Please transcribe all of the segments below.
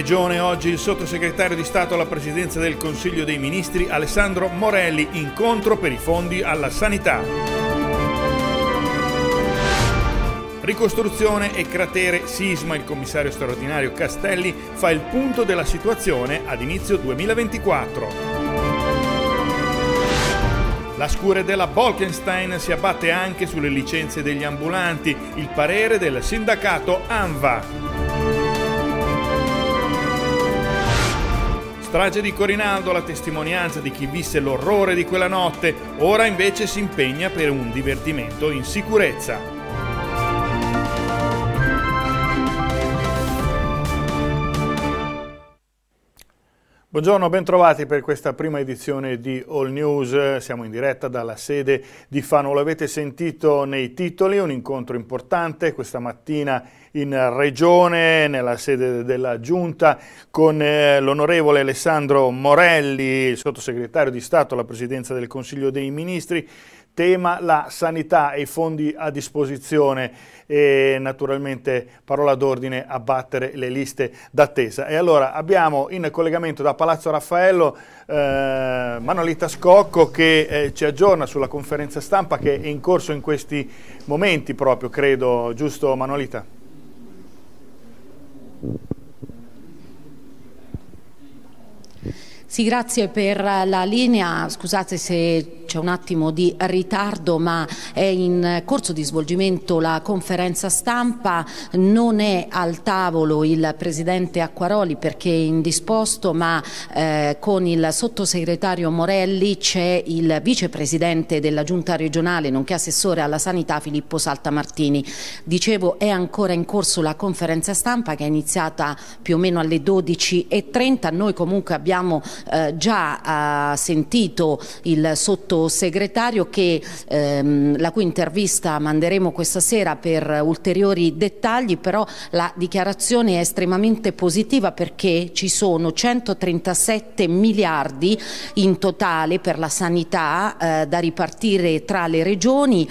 Regione oggi il sottosegretario di Stato alla Presidenza del Consiglio dei Ministri Alessandro Morelli, incontro per i fondi alla sanità. Ricostruzione e cratere sisma, il commissario straordinario Castelli fa il punto della situazione ad inizio 2024. La scure della Bolkenstein si abbatte anche sulle licenze degli ambulanti, il parere del sindacato ANVA. Strage di Corinaldo, la testimonianza di chi visse l'orrore di quella notte, ora invece si impegna per un divertimento in sicurezza. Buongiorno, bentrovati per questa prima edizione di All News. Siamo in diretta dalla sede di Fano. L'avete sentito nei titoli, un incontro importante questa mattina in Regione, nella sede della Giunta, con eh, l'onorevole Alessandro Morelli, sottosegretario di Stato alla Presidenza del Consiglio dei Ministri, tema la sanità e i fondi a disposizione e naturalmente parola d'ordine abbattere le liste d'attesa. E allora abbiamo in collegamento da Palazzo Raffaello eh, Manolita Scocco che eh, ci aggiorna sulla conferenza stampa che è in corso in questi momenti proprio, credo, giusto Manolita? Sì, grazie per la linea. Scusate se c'è un attimo di ritardo ma è in corso di svolgimento la conferenza stampa, non è al tavolo il Presidente Acquaroli perché è indisposto ma eh, con il sottosegretario Morelli c'è il Vicepresidente della Giunta regionale nonché Assessore alla Sanità Filippo Saltamartini. Dicevo è ancora in corso la conferenza stampa che è iniziata più o meno alle 12.30, noi comunque abbiamo eh, già eh, sentito il sottosegretario segretario che, ehm, la cui intervista manderemo questa sera per ulteriori dettagli, però la dichiarazione è estremamente positiva perché ci sono 137 miliardi in totale per la sanità eh, da ripartire tra le regioni,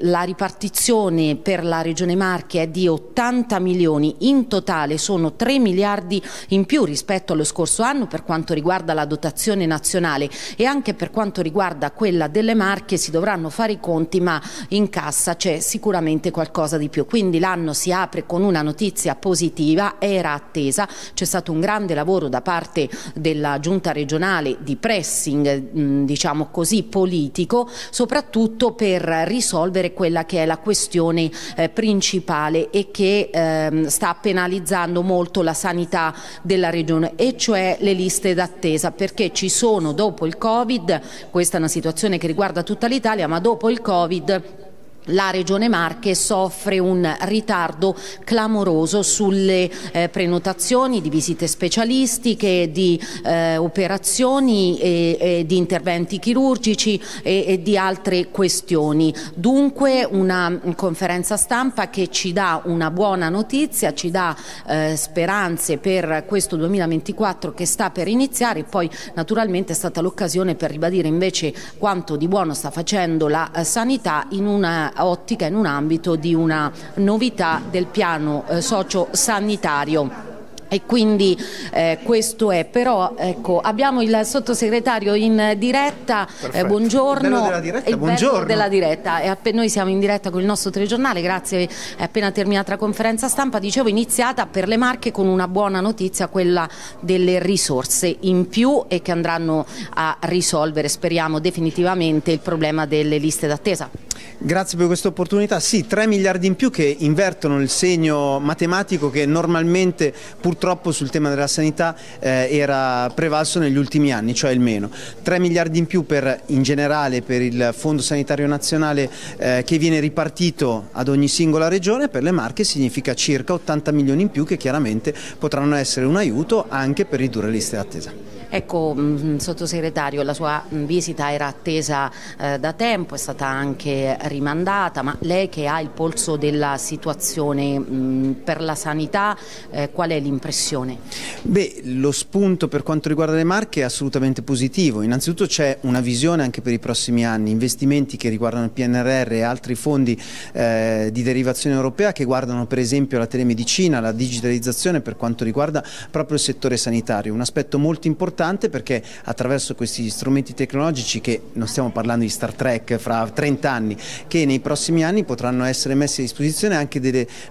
la ripartizione per la regione Marche è di 80 milioni, in totale sono 3 miliardi in più rispetto allo scorso anno per quanto riguarda la dotazione nazionale e anche per quanto riguarda quella quella delle Marche si dovranno fare i conti ma in cassa c'è sicuramente qualcosa di più. Quindi l'anno si apre con una notizia positiva, era attesa, c'è stato un grande lavoro da parte della giunta regionale di pressing mm, diciamo così politico soprattutto per risolvere quella che è la questione eh, principale e che ehm, sta penalizzando molto la sanità della regione e cioè le liste d'attesa perché ci sono dopo il Covid, questa è una situazione situazione che riguarda tutta l'Italia, ma dopo il Covid la Regione Marche soffre un ritardo clamoroso sulle eh, prenotazioni di visite specialistiche, di eh, operazioni, e, e di interventi chirurgici e, e, di altre questioni. Dunque una conferenza stampa che ci dà una buona notizia, ci dà eh, speranze per questo 2024 che sta per iniziare e poi naturalmente è stata l'occasione per ribadire invece quanto di buono sta facendo la eh, sanità in una ottica, in un ambito di una novità del piano eh, socio-sanitario e quindi eh, questo è però ecco, abbiamo il sottosegretario in diretta eh, buongiorno il diretta, il buongiorno della diretta e noi siamo in diretta con il nostro telegiornale grazie è appena terminata la conferenza stampa dicevo iniziata per le Marche con una buona notizia quella delle risorse in più e che andranno a risolvere speriamo definitivamente il problema delle liste d'attesa Grazie per questa opportunità. Sì, 3 miliardi in più che invertono il segno matematico che normalmente purtroppo sul tema della sanità eh, era prevalso negli ultimi anni, cioè il meno. 3 miliardi in più per, in generale per il Fondo Sanitario Nazionale eh, che viene ripartito ad ogni singola regione, per le Marche significa circa 80 milioni in più che chiaramente potranno essere un aiuto anche per ridurre le liste d'attesa. Ecco, mh, mm, sottosegretario, la sua mm, visita era attesa eh, da tempo, è stata anche rimandata, ma lei che ha il polso della situazione mh, mm, per la sanità, eh, qual è l'impressione? Beh, lo spunto per quanto riguarda le marche è assolutamente positivo. Innanzitutto c'è una visione anche per i prossimi anni, investimenti che riguardano il PNRR e altri fondi eh, di derivazione europea che guardano per esempio la telemedicina, la digitalizzazione per quanto riguarda proprio il settore sanitario, un aspetto molto importante importante perché attraverso questi strumenti tecnologici che non stiamo parlando di Star Trek fra 30 anni, che nei prossimi anni potranno essere messi a disposizione anche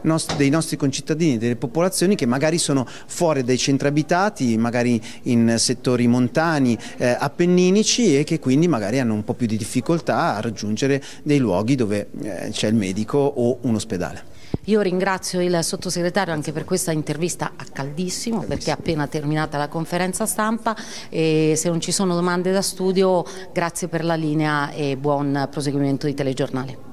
nost dei nostri concittadini, delle popolazioni che magari sono fuori dai centri abitati, magari in settori montani, eh, appenninici e che quindi magari hanno un po' più di difficoltà a raggiungere dei luoghi dove eh, c'è il medico o un ospedale. Io ringrazio il sottosegretario anche per questa intervista a caldissimo, perché è appena terminata la conferenza stampa e se non ci sono domande da studio grazie per la linea e buon proseguimento di telegiornale.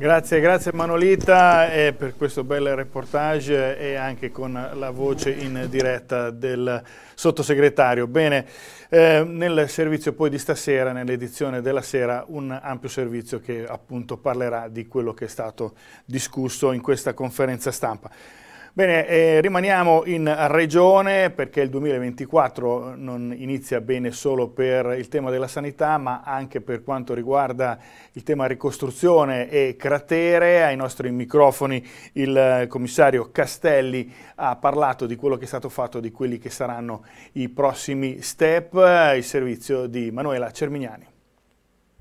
Grazie, grazie Manolita per questo bel reportage e anche con la voce in diretta del sottosegretario. Bene, eh, nel servizio poi di stasera, nell'edizione della sera, un ampio servizio che appunto parlerà di quello che è stato discusso in questa conferenza stampa. Bene, eh, rimaniamo in regione perché il 2024 non inizia bene solo per il tema della sanità, ma anche per quanto riguarda il tema ricostruzione e cratere. Ai nostri microfoni il eh, commissario Castelli ha parlato di quello che è stato fatto, di quelli che saranno i prossimi step, eh, il servizio di Manuela Cermignani.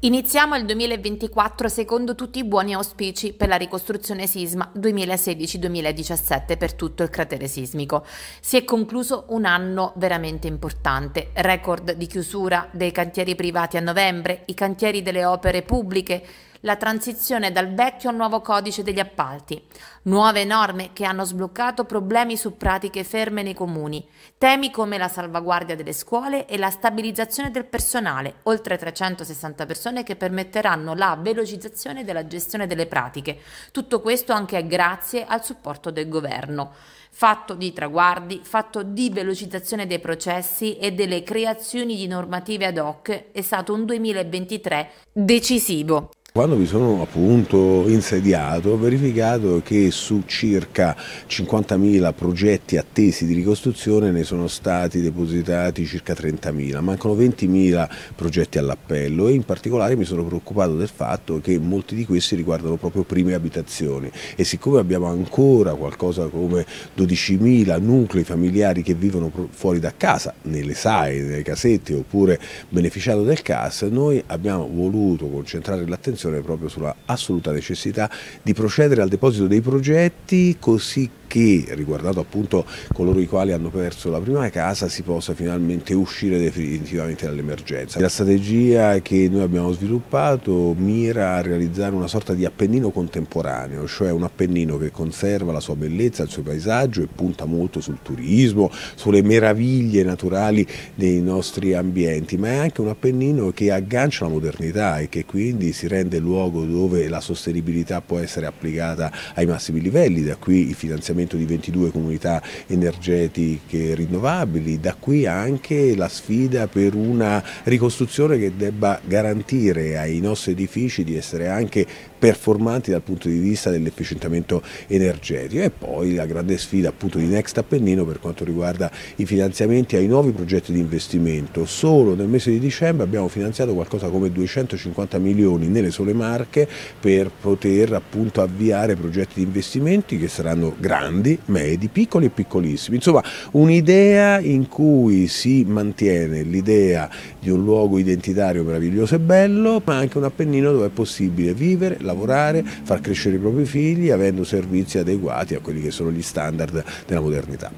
Iniziamo il 2024 secondo tutti i buoni auspici per la ricostruzione sisma 2016-2017 per tutto il cratere sismico. Si è concluso un anno veramente importante, record di chiusura dei cantieri privati a novembre, i cantieri delle opere pubbliche, la transizione dal vecchio al nuovo codice degli appalti, nuove norme che hanno sbloccato problemi su pratiche ferme nei comuni, temi come la salvaguardia delle scuole e la stabilizzazione del personale, oltre 360 persone che permetteranno la velocizzazione della gestione delle pratiche. Tutto questo anche grazie al supporto del governo fatto di traguardi, fatto di velocizzazione dei processi e delle creazioni di normative ad hoc, è stato un 2023 decisivo. Quando mi sono appunto insediato ho verificato che su circa 50.000 progetti attesi di ricostruzione ne sono stati depositati circa 30.000, mancano 20.000 progetti all'appello e in particolare mi sono preoccupato del fatto che molti di questi riguardano proprio prime abitazioni e siccome abbiamo ancora qualcosa come 12.000 nuclei familiari che vivono fuori da casa, nelle SAE, nelle casette oppure beneficiato del CAS, noi abbiamo voluto concentrare l'attenzione Commissione proprio sulla assoluta necessità di procedere al deposito dei progetti così che riguardato appunto coloro i quali hanno perso la prima casa si possa finalmente uscire definitivamente dall'emergenza. La strategia che noi abbiamo sviluppato mira a realizzare una sorta di appennino contemporaneo, cioè un appennino che conserva la sua bellezza, il suo paesaggio e punta molto sul turismo, sulle meraviglie naturali dei nostri ambienti, ma è anche un appennino che aggancia la modernità e che quindi si rende luogo dove la sostenibilità può essere applicata ai massimi livelli, da qui i finanziamenti l'incremento di 22 comunità energetiche rinnovabili, da qui anche la sfida per una ricostruzione che debba garantire ai nostri edifici di essere anche performanti dal punto di vista dell'efficientamento energetico e poi la grande sfida appunto di Next Appennino per quanto riguarda i finanziamenti ai nuovi progetti di investimento. Solo nel mese di dicembre abbiamo finanziato qualcosa come 250 milioni nelle sole marche per poter appunto avviare progetti di investimenti che saranno grandi, medi, piccoli e piccolissimi. Insomma un'idea in cui si mantiene l'idea di un luogo identitario meraviglioso e bello ma anche un Appennino dove è possibile vivere, lavorare, far crescere i propri figli avendo servizi adeguati a quelli che sono gli standard della modernità.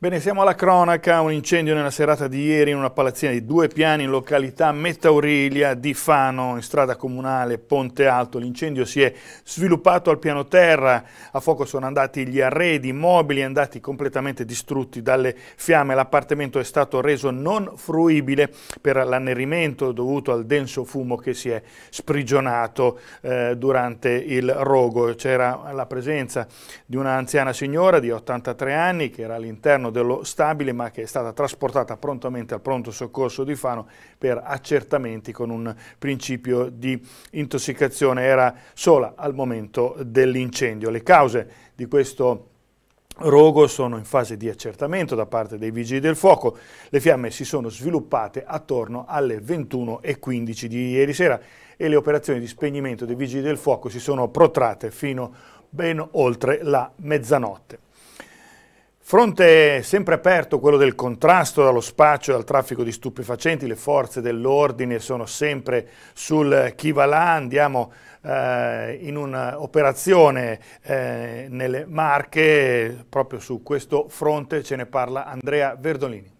Bene, siamo alla cronaca, un incendio nella serata di ieri in una palazzina di due piani in località Metaurilia di Fano, in strada comunale Ponte Alto. L'incendio si è sviluppato al piano terra, a fuoco sono andati gli arredi, i mobili andati completamente distrutti dalle fiamme. L'appartamento è stato reso non fruibile per l'annerimento dovuto al denso fumo che si è sprigionato eh, durante il rogo. C'era la presenza di un'anziana signora di 83 anni che era all'interno all'interno dello stabile ma che è stata trasportata prontamente al pronto soccorso di Fano per accertamenti con un principio di intossicazione. Era sola al momento dell'incendio. Le cause di questo Rogo sono in fase di accertamento da parte dei vigili del fuoco. Le fiamme si sono sviluppate attorno alle 21.15 di ieri sera e le operazioni di spegnimento dei vigili del fuoco si sono protratte fino ben oltre la mezzanotte. Fronte sempre aperto quello del contrasto allo spaccio e al traffico di stupefacenti, le forze dell'ordine sono sempre sul chi va là, andiamo eh, in un'operazione eh, nelle Marche, proprio su questo fronte ce ne parla Andrea Verdolini.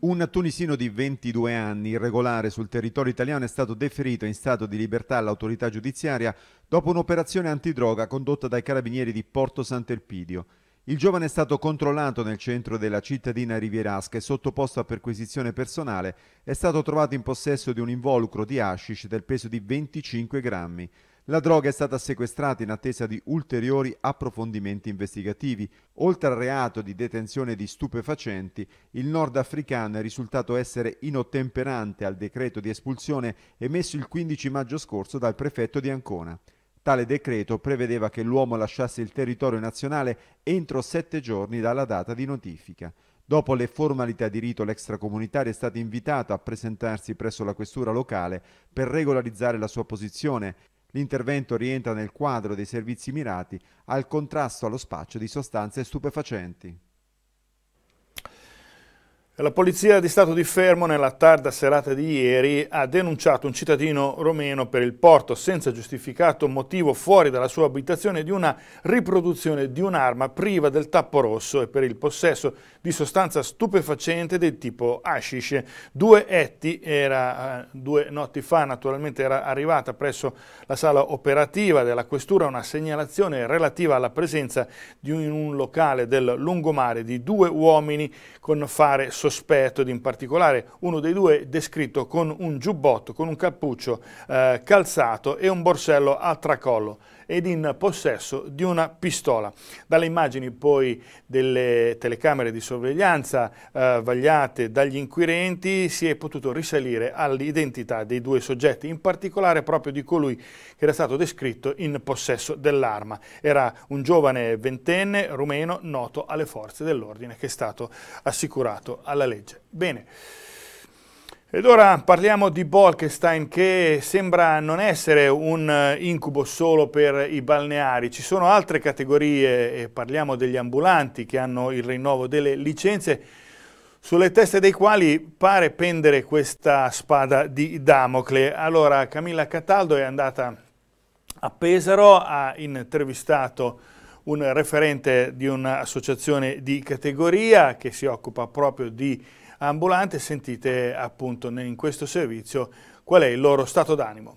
Un tunisino di 22 anni, irregolare sul territorio italiano, è stato deferito in stato di libertà all'autorità giudiziaria dopo un'operazione antidroga condotta dai carabinieri di Porto Sant'Elpidio. Il giovane è stato controllato nel centro della cittadina rivierasca e sottoposto a perquisizione personale. È stato trovato in possesso di un involucro di hashish del peso di 25 grammi. La droga è stata sequestrata in attesa di ulteriori approfondimenti investigativi. Oltre al reato di detenzione di stupefacenti, il nordafricano è risultato essere inottemperante al decreto di espulsione emesso il 15 maggio scorso dal prefetto di Ancona. Tale decreto prevedeva che l'uomo lasciasse il territorio nazionale entro sette giorni dalla data di notifica. Dopo le formalità di rito, l'extracomunitario è stato invitato a presentarsi presso la questura locale per regolarizzare la sua posizione. L'intervento rientra nel quadro dei servizi mirati al contrasto allo spaccio di sostanze stupefacenti. La Polizia di Stato di Fermo nella tarda serata di ieri ha denunciato un cittadino romeno per il porto senza giustificato motivo fuori dalla sua abitazione di una riproduzione di un'arma priva del tappo rosso e per il possesso di sostanza stupefacente del tipo hashish. Due etti, era, eh, due notti fa naturalmente era arrivata presso la sala operativa della questura una segnalazione relativa alla presenza di un, in un locale del lungomare di due uomini con fare sociale sospetto ed in particolare uno dei due descritto con un giubbotto, con un cappuccio eh, calzato e un borsello a tracollo ed in possesso di una pistola. Dalle immagini poi delle telecamere di sorveglianza eh, vagliate dagli inquirenti si è potuto risalire all'identità dei due soggetti, in particolare proprio di colui che era stato descritto in possesso dell'arma. Era un giovane ventenne rumeno noto alle forze dell'ordine che è stato assicurato alla legge. Bene. Ed ora parliamo di Bolkestein che sembra non essere un eh, incubo solo per i balneari, ci sono altre categorie, e parliamo degli ambulanti che hanno il rinnovo delle licenze, sulle teste dei quali pare pendere questa spada di Damocle. Allora Camilla Cataldo è andata a Pesaro, ha intervistato un referente di un'associazione di categoria che si occupa proprio di ambulante, sentite appunto in questo servizio qual è il loro stato d'animo.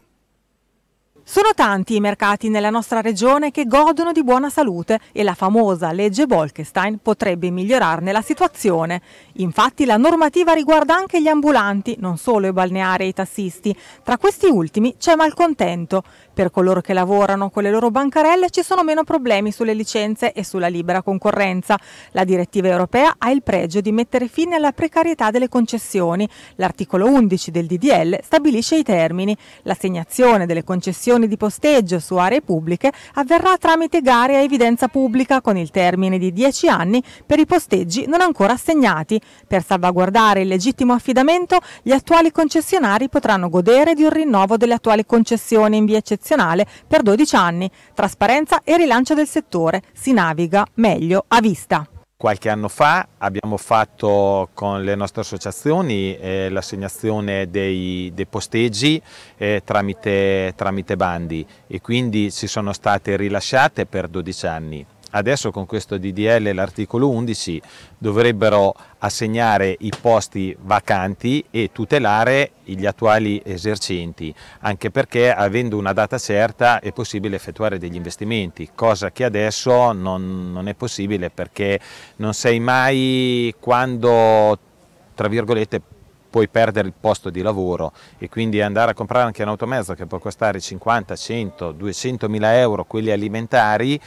Sono tanti i mercati nella nostra regione che godono di buona salute e la famosa legge Bolkestein potrebbe migliorarne la situazione. Infatti la normativa riguarda anche gli ambulanti, non solo i balneari e i tassisti. Tra questi ultimi c'è malcontento per coloro che lavorano con le loro bancarelle ci sono meno problemi sulle licenze e sulla libera concorrenza. La direttiva europea ha il pregio di mettere fine alla precarietà delle concessioni. L'articolo 11 del DDL stabilisce i termini. L'assegnazione delle concessioni di posteggio su aree pubbliche avverrà tramite gare a evidenza pubblica con il termine di 10 anni per i posteggi non ancora assegnati. Per salvaguardare il legittimo affidamento, gli attuali concessionari potranno godere di un rinnovo delle attuali concessioni in via eccezionale nazionale per 12 anni. Trasparenza e rilancio del settore. Si naviga meglio a vista. Qualche anno fa abbiamo fatto con le nostre associazioni eh, l'assegnazione dei, dei, posteggi eh, tramite, tramite bandi e quindi si sono state rilasciate per 12 anni. Adesso con questo DDL, l'articolo 11, dovrebbero assegnare i posti vacanti e tutelare gli attuali esercenti, anche perché avendo una data certa è possibile effettuare degli investimenti, cosa che adesso non, non è possibile perché non sai mai quando, tra virgolette, puoi perdere il posto di lavoro e quindi andare a comprare anche un automezzo che può costare 50, 100, 200 mila euro, quelli alimentari,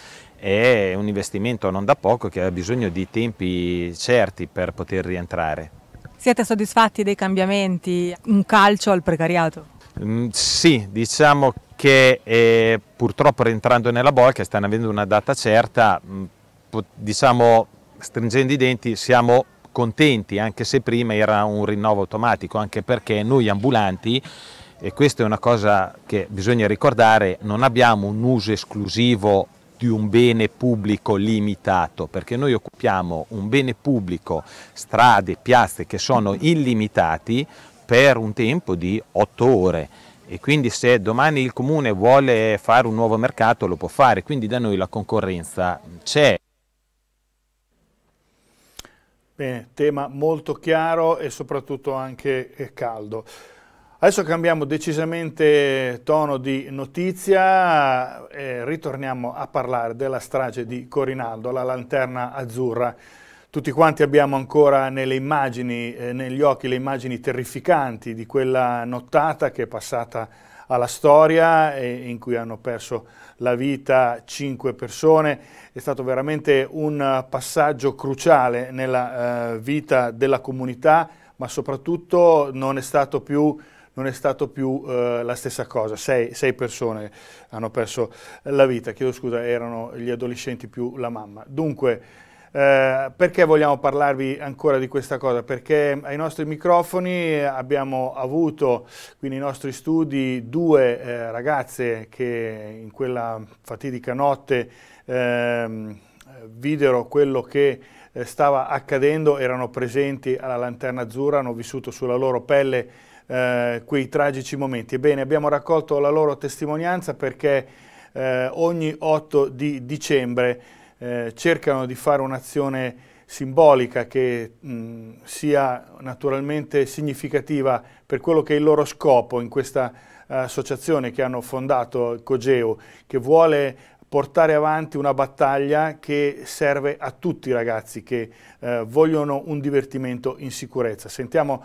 è un investimento non da poco che ha bisogno di tempi certi per poter rientrare. Siete soddisfatti dei cambiamenti? Un calcio al precariato? Mm, sì, diciamo che eh, purtroppo rientrando nella bolca, stanno avendo una data certa, mh, mm, diciamo stringendo i denti siamo contenti anche se prima era un rinnovo automatico, anche perché noi ambulanti e questa è una cosa che bisogna ricordare, non abbiamo un uso esclusivo di un bene pubblico limitato, perché noi occupiamo un bene pubblico, strade, piazze che sono illimitati per un tempo di 8 ore e quindi se domani il comune vuole fare un nuovo mercato lo può fare, quindi da noi la concorrenza c'è. Bene, tema molto chiaro e soprattutto anche caldo. Adesso cambiamo decisamente tono di notizia e ritorniamo a parlare della strage di Corinaldo, la lanterna azzurra. Tutti quanti abbiamo ancora nelle immagini, eh, negli occhi le immagini terrificanti di quella nottata che è passata alla storia e in cui hanno perso la vita cinque persone. È stato veramente un passaggio cruciale nella eh, vita della comunità, ma soprattutto non è stato più non è stato più eh, la stessa cosa. Sei, sei, persone hanno perso la vita, chiedo scusa, erano gli adolescenti più la mamma. Dunque, eh, perché vogliamo parlarvi ancora di questa cosa? Perché ai nostri microfoni abbiamo avuto, quindi nei nostri studi, due eh, ragazze che in quella fatidica notte ehm, videro quello che eh, stava accadendo, erano presenti alla Lanterna Azzurra, hanno vissuto sulla loro pelle eh, quei tragici momenti. Ebbene, abbiamo raccolto la loro testimonianza perché eh, ogni 8 di dicembre eh, cercano di fare un'azione simbolica che mh, mm, sia naturalmente significativa per quello che è il loro scopo in questa eh, associazione che hanno fondato Cogeo, che vuole portare avanti una battaglia che serve a tutti i ragazzi che eh, vogliono un divertimento in sicurezza. Sentiamo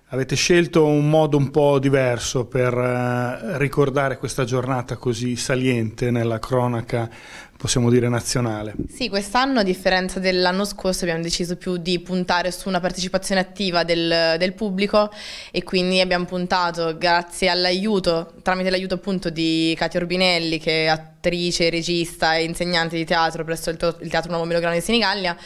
Avete scelto un modo un po' diverso per eh, ricordare questa giornata così saliente nella cronaca, possiamo dire, nazionale. Sì, quest'anno a differenza dell'anno scorso abbiamo deciso più di puntare su una partecipazione attiva del, del pubblico e quindi abbiamo puntato, grazie all'aiuto, tramite l'aiuto appunto di Katia Urbinelli che è attrice, regista e insegnante di teatro presso il, Teatro Nuovo Melograno di Senigallia,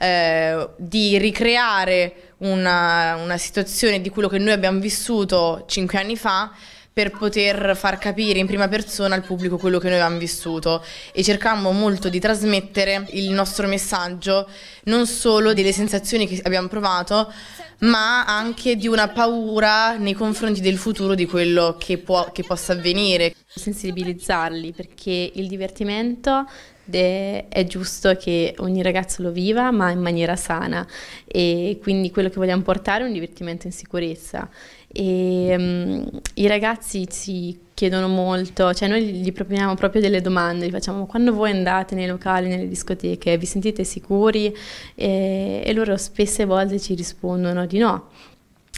eh, di ricreare una, una situazione di quello che noi abbiamo vissuto cinque anni fa per poter far capire in prima persona al pubblico quello che noi abbiamo vissuto e cercammo molto di trasmettere il nostro messaggio non solo delle sensazioni che abbiamo provato ma anche di una paura nei confronti del futuro di quello che, può, che possa avvenire. Sensibilizzarli perché il divertimento De, è giusto che ogni ragazzo lo viva ma in maniera sana e quindi quello che vogliamo portare è un divertimento in sicurezza e um, i ragazzi ci chiedono molto, cioè noi gli proponiamo proprio delle domande, gli facciamo quando voi andate nei locali, nelle discoteche, vi sentite sicuri? E, e loro spesse volte ci rispondono di no.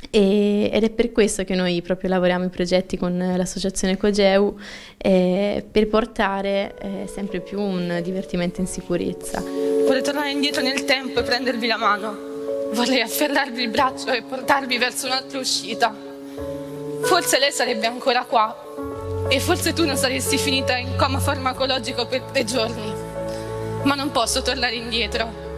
E, ed è per questo che noi proprio lavoriamo in progetti con l'associazione Cogeu eh, per portare eh, sempre più un divertimento in sicurezza. Vorrei tornare indietro nel tempo e prendervi la mano. Vorrei afferrarvi il braccio e portarvi verso un'altra uscita. Forse lei sarebbe ancora qua e forse tu non saresti finita in coma farmacologico per tre giorni. Ma non posso tornare indietro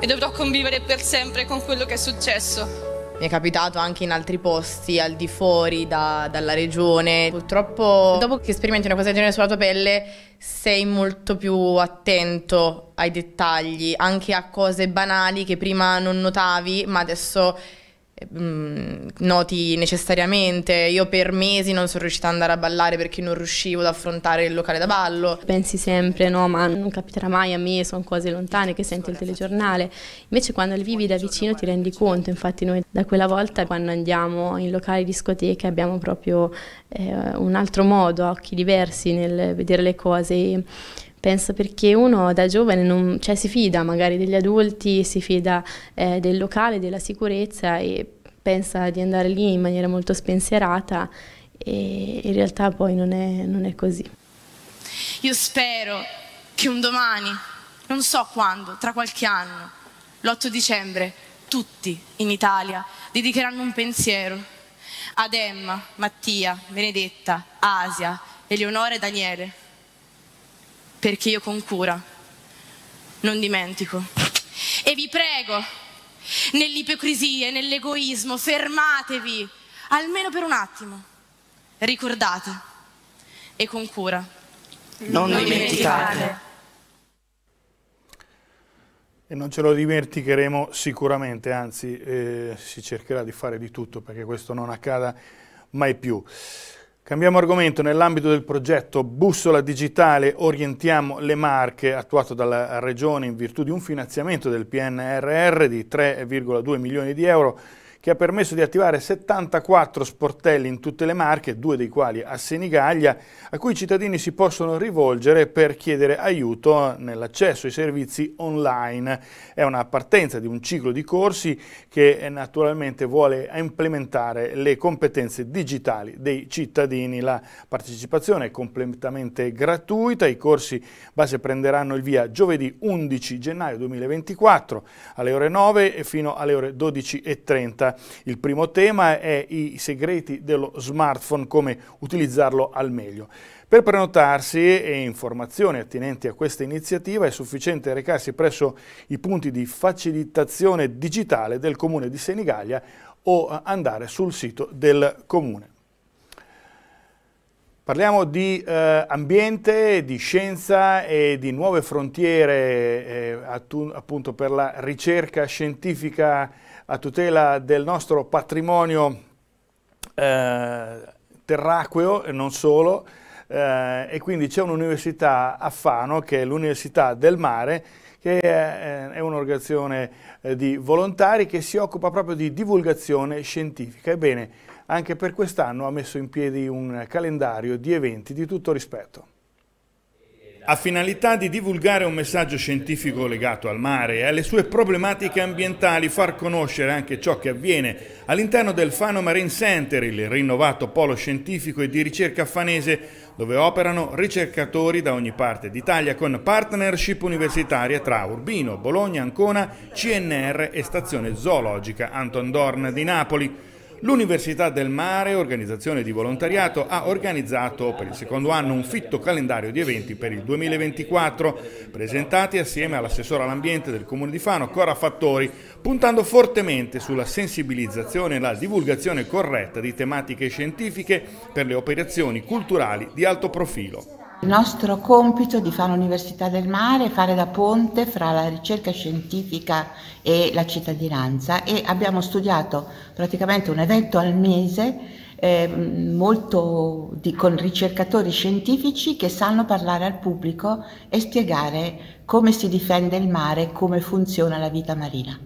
e dovrò convivere per sempre con quello che è successo mi è capitato anche in altri posti al di fuori da, dalla regione. Purtroppo dopo che sperimenti una cosa del genere sulla tua pelle sei molto più attento ai dettagli, anche a cose banali che prima non notavi ma adesso Mm, noti necessariamente. Io per mesi non sono riuscita ad andare a ballare perché non riuscivo ad affrontare il locale da ballo. Pensi sempre, no, ma non capiterà mai a me, sono cose lontane che senti il telegiornale. Invece quando le vivi da vicino ti rendi conto, infatti noi da quella volta quando andiamo in locali discoteche abbiamo proprio eh, un altro modo, occhi diversi nel vedere le cose. e Penso perché uno da giovane non, cioè, si fida magari degli adulti, si fida eh, del locale, della sicurezza e pensa di andare lì in maniera molto spensierata e in realtà poi non è, non è così. Io spero che un domani, non so quando, tra qualche anno, l'8 dicembre, tutti in Italia dedicheranno un pensiero ad Emma, Mattia, Benedetta, Asia, Eleonora e Daniele perché io con cura non dimentico. E vi prego, nell'ipocrisia e nell'egoismo, fermatevi, almeno per un attimo, ricordate e con cura non, non dimenticate. e non ce lo dimenticheremo sicuramente, anzi eh, si cercherà di fare di tutto perché questo non accada mai più. Cambiamo argomento, nell'ambito del progetto Bussola Digitale Orientiamo le Marche, attuato dalla Regione in virtù di un finanziamento del PNRR di 3,2 milioni di euro, che ha permesso di attivare 74 sportelli in tutte le Marche, due dei quali a Senigallia, a cui i cittadini si possono rivolgere per chiedere aiuto nell'accesso ai servizi online. È una partenza di un ciclo di corsi che naturalmente vuole implementare le competenze digitali dei cittadini. La partecipazione è completamente gratuita, i corsi base prenderanno il via giovedì 11 gennaio 2024 alle ore 9 e fino alle ore 12.30. Il primo tema è i segreti dello smartphone, come utilizzarlo al meglio. Per prenotarsi e informazioni attinenti a questa iniziativa è sufficiente recarsi presso i punti di facilitazione digitale del Comune di Senigallia o andare sul sito del Comune. Parliamo di eh, ambiente, di scienza e di nuove frontiere eh, appunto per la ricerca scientifica a tutela del nostro patrimonio eh, terraqueo e non solo, eh, e quindi c'è un'università a Fano che è l'Università del Mare che è, eh, è un'organizzazione eh, di volontari che si occupa proprio di divulgazione scientifica. Ebbene, anche per quest'anno ha messo in piedi un calendario di eventi di tutto rispetto ha finalità di divulgare un messaggio scientifico legato al mare e alle sue problematiche ambientali, far conoscere anche ciò che avviene all'interno del Fano Marine Center, il rinnovato polo scientifico e di ricerca fanese, dove operano ricercatori da ogni parte d'Italia con partnership universitarie tra Urbino, Bologna, Ancona, CNR e Stazione Zoologica Anton Dorn di Napoli. L'Università del Mare, organizzazione di volontariato, ha organizzato per il secondo anno un fitto calendario di eventi per il 2024, presentati assieme all'assessore all'ambiente del Comune di Fano, Cora Fattori, puntando fortemente sulla sensibilizzazione e la divulgazione corretta di tematiche scientifiche per le operazioni culturali di alto profilo. Il nostro compito di fare l'Università del Mare è fare da ponte fra la ricerca scientifica e la cittadinanza e abbiamo studiato praticamente un evento al mese eh, molto di, con ricercatori scientifici che sanno parlare al pubblico e spiegare come si difende il mare, come funziona la vita marina.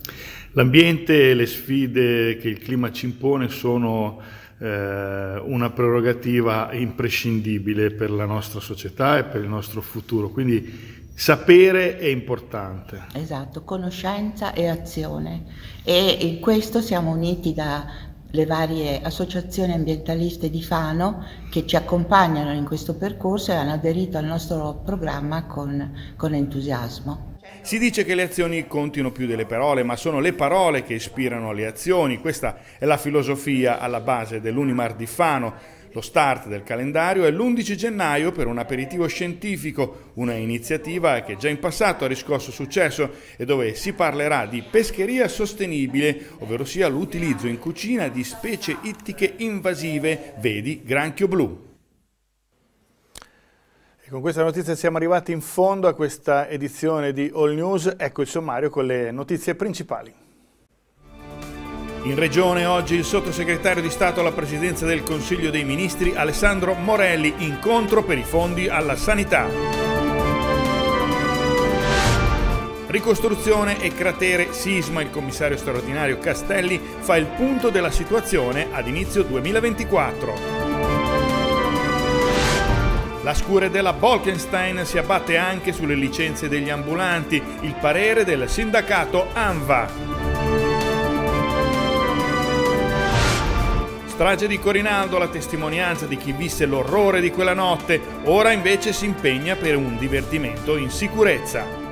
L'ambiente e le sfide che il clima ci impone sono eh, una prerogativa imprescindibile per la nostra società e per il nostro futuro. Quindi sapere è importante. Esatto, conoscenza e azione. E in questo siamo uniti dalle varie associazioni ambientaliste di Fano che ci accompagnano in questo percorso e hanno aderito al nostro programma con, con entusiasmo. Si dice che le azioni contino più delle parole, ma sono le parole che ispirano le azioni. Questa è la filosofia alla base dell'Unimar di Fano. Lo start del calendario è l'11 gennaio per un aperitivo scientifico, una iniziativa che già in passato ha riscosso successo e dove si parlerà di pescheria sostenibile, ovvero l'utilizzo in cucina di specie ittiche invasive, vedi granchio blu con questa notizia siamo arrivati in fondo a questa edizione di All News. Ecco il sommario con le notizie principali. In regione oggi il sottosegretario di Stato alla Presidenza del Consiglio dei Ministri Alessandro Morelli, incontro per i fondi alla sanità. Ricostruzione e cratere sisma, il commissario straordinario Castelli fa il punto della situazione ad inizio 2024. La scure della Bolkenstein si abbatte anche sulle licenze degli ambulanti, il parere del sindacato ANVA. Strage di Corinaldo, la testimonianza di chi visse l'orrore di quella notte, ora invece si impegna per un divertimento in sicurezza.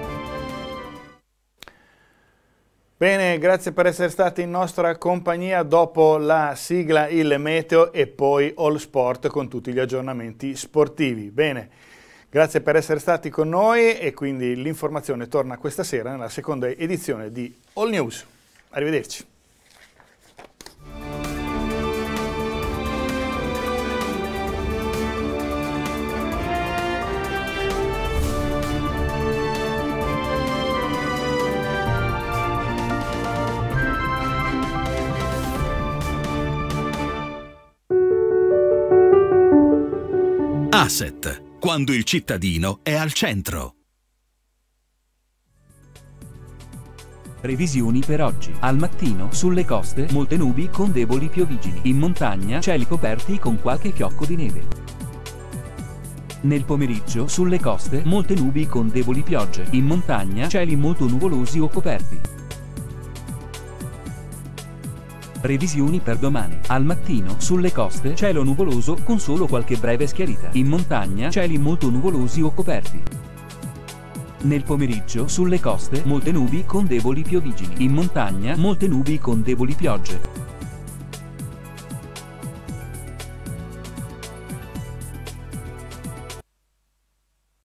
Bene, grazie per essere stati in nostra compagnia dopo la sigla Il Meteo e poi All Sport con tutti gli aggiornamenti sportivi. Bene, grazie per essere stati con noi e quindi l'informazione torna questa sera nella seconda edizione di All News. Arrivederci. asset, quando il cittadino è al centro. Previsioni per oggi. Al mattino, sulle coste, molte nubi con deboli piovigini. In montagna, cieli coperti con qualche chiocco di neve. Nel pomeriggio, sulle coste, molte nubi con deboli piogge. In montagna, cieli molto nuvolosi o coperti. Previsioni per domani. Al mattino, sulle coste, cielo nuvoloso con solo qualche breve schiarita. In montagna, cieli molto nuvolosi o coperti. Nel pomeriggio, sulle coste, molte nubi con deboli piovigini. In montagna, molte nubi con deboli piogge.